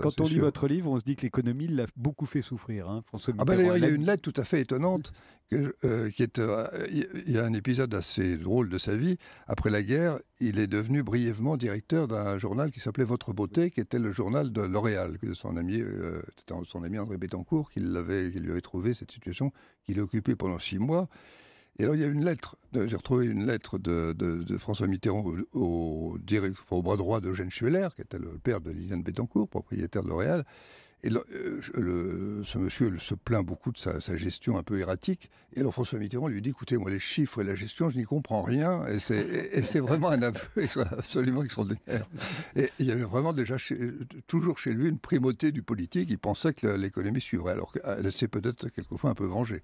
Quand on lit votre livre, on se dit que l'économie l'a beaucoup fait souffrir. Hein, François ah bah il y a une lettre tout à fait étonnante. Euh, qui est, euh, il y a un épisode assez drôle de sa vie. Après la guerre, il est devenu brièvement directeur d'un journal qui s'appelait Votre Beauté, qui était le journal de L'Oréal, que son ami, euh, son ami André Bettencourt, qui, l'avait, qui lui avait trouvé cette situation, qu'il occupait pendant six mois. Et alors, il y a une lettre, j'ai retrouvé une lettre de, François Mitterrand au, bras droit d'Eugène Schueller, qui était le père de Liliane Bettencourt, propriétaire de L'Oréal. Et euh, ce monsieur se plaint beaucoup de sa, gestion un peu erratique. Et alors François Mitterrand lui dit, écoutez, moi les chiffres et la gestion, je n'y comprends rien. Et c'est vraiment un aveu absolument extraordinaire. Et il y avait vraiment déjà toujours chez lui une primauté du politique. Il pensait que l'économie suivrait, alors qu'elle euh, s'est peut-être quelquefois un peu vengée.